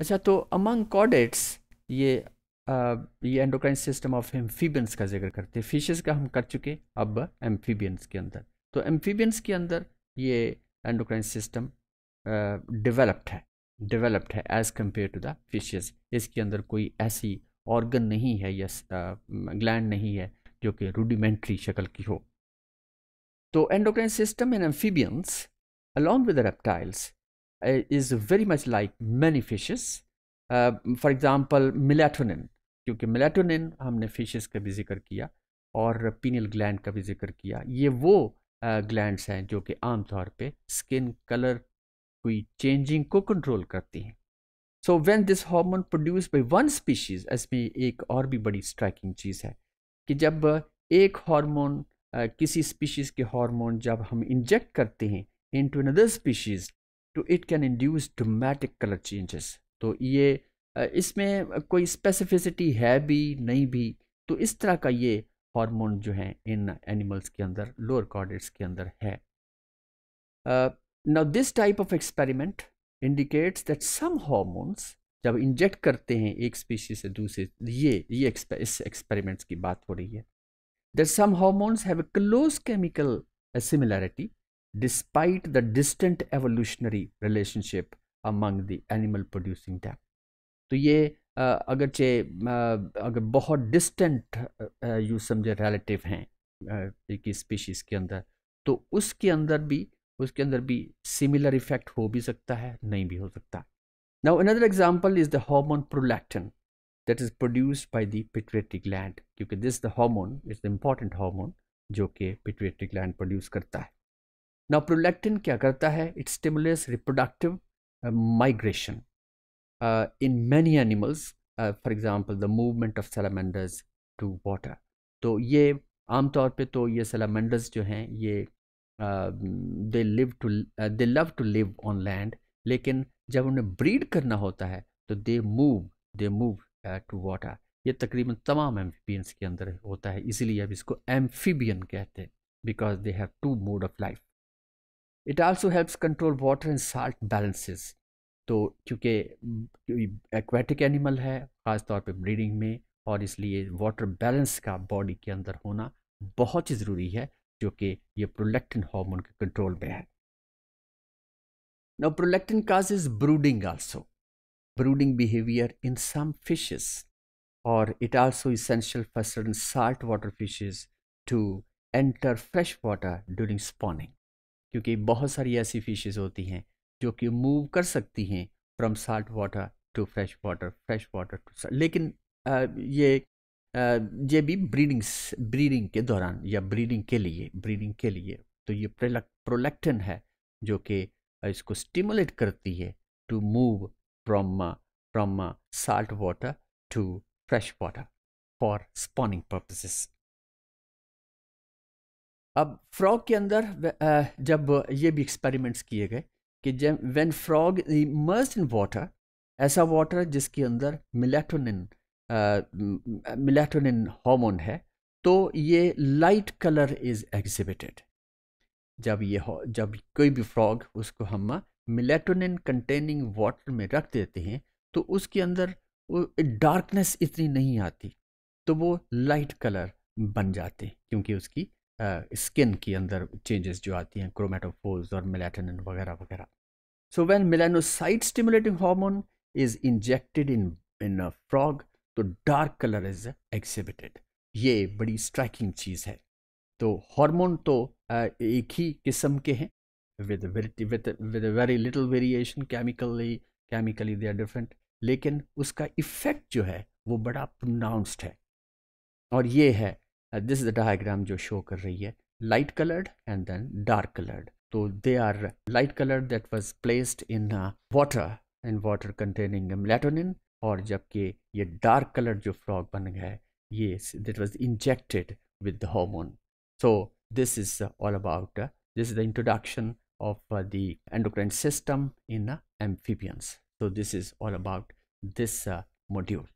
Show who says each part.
Speaker 1: अच्छा तो among caudates ये आ, ये एंडोक्राइन सिस्टम ऑफ एम्फीबियंस का जिक्र करते हैं फिशेज का हम कर चुके अब एम्फीबियंस के अंदर तो एम्फीबियंस के अंदर ये एंडोक्राइन सिस्टम डेवलप्ड है डेवलप्ड है as compared to the fishes इसके अंदर कोई ऐसी ऑर्गन नहीं है या ग्लैंड नहीं है जो कि रूडिमेंट्री शक्ल की हो तो endocrine system in amphibians along with reptiles Uh, is very much like many fishes for uh, example melatonin क्योंकि मिलाटोनिन हमने फिशेस का भी जिक्र किया और पीनल ग्लैंड का भी जिक्र किया ये वो ग्लैंड्स uh, हैं जो कि आमतौर पे स्किन कलर हुई चेंजिंग को कंट्रोल करती हैं so when this hormone produce by one species इसमें एक और भी बड़ी स्ट्राइकिंग चीज़ है कि जब एक हार्मोन किसी स्पीशीज़ के हार्मोन जब हम इंजेक्ट करते हैं into another species to it can induce dramatic colour changes तो ये इसमें कोई स्पेसिफिसिटी है भी नहीं भी तो इस तरह का ये हार्मोन जो है इन एनिमल्स के अंदर लोअर कॉर्डेट्स के अंदर है now this type of experiment indicates that some hormones जब इंजेक्ट करते हैं एक स्पीशीज से दूसरे ये ये इस एक्सपेरिमेंट्स की बात हो रही है that some hormones have a close chemical similarity despite the distant evolutionary relationship among the animal producing them तो ये अगरचे अगर बहुत डिस्टेंट यू समझे रिलेटिव हैं की स्पीशीज़ के अंदर तो उसके अंदर भी उसके अंदर भी सिमिलर इफेक्ट हो भी सकता है नहीं भी हो सकता now another example is the hormone prolactin that is produced by the pituitary gland क्योंकि this the hormone is the important hormone जो कि पिट्यूटरी ग्लैंड प्रोड्यूस करता है ना प्रोलैक्टिन क्या करता है it stimulates reproductive migration in many animals for example the movement of salamanders to water तो ये आमतौर पर तो ये सेलामेंडर्स जो हैं ये they live to they love to live on land लेकिन जब उन्हें ब्रीड करना होता है तो they move they move to water ये तकरीबन तमाम एम्फीबियंस के अंदर होता है इसीलिए अब इसको एम्फीबियन कहते हैं because they have two mode of life it also helps control water and salt balances तो क्योंकि एक्वेटिक एनिमल है ख़ास पे ब्रीडिंग में और इसलिए वाटर बैलेंस का बॉडी के अंदर होना बहुत ही ज़रूरी है जो कि ये प्रोलेक्टिन हार्मोन के कंट्रोल में है Now prolactin causes brooding also, brooding behavior in some fishes, or it also essential for certain saltwater fishes to enter freshwater during spawning. क्योंकि बहुत सारी ऐसी फिशेज़ होती हैं जो कि मूव कर सकती हैं from salt water to fresh water fresh water to लेकिन आ, ये आ, ये भी ब्रीडिंग ब्रीडिंग के दौरान या ब्रीडिंग के लिए ब्रीडिंग के लिए तो ये प्रोलेक्टन है जो कि इसको स्टिमुलेट करती है to move from from salt water to fresh water for spawning purposes अब फ्रॉग के अंदर जब ये भी एक्सपेरिमेंट्स किए गए कि जब when frog immerse in water ऐसा वाटर जिसके अंदर मिलेटोनिन मिलेटोनिन हार्मोन है तो ये लाइट कलर इज़ एग्जिबिटेड जब ये जब कोई भी फ्रॉग उसको हम मिलेटोनिन कंटेनिंग वाटर में रख देते हैं तो उसके अंदर डार्कनेस इतनी नहीं आती तो वो लाइट कलर बन जाते क्योंकि उसकी स्किन के अंदर चेंजेस जो आती हैं क्रोमेटोफोज और मिलेटन वगैरह वगैरह so when melanocyte stimulating hormone is injected in in frog तो डार्क कलर इज एक्सिबिटेड ये बड़ी स्ट्राइकिंग चीज़ है तो हार्मोन तो एक ही किस्म के हैं with with with very little variation chemically chemically they are different लेकिन उसका इफ़ेक्ट जो है वो बड़ा प्रोनाउंस्ड है और ये है दिस इज द डायग्राम जो शो कर रही है light coloured and then dark coloured तो they are light coloured that was placed in water and water containing melatonin और जबकि ये डार्क कलर जो फ्रॉग बन गया है ये that was injected with the hormone so this is all about this is the introduction of the the system in amphibians so this is all about this module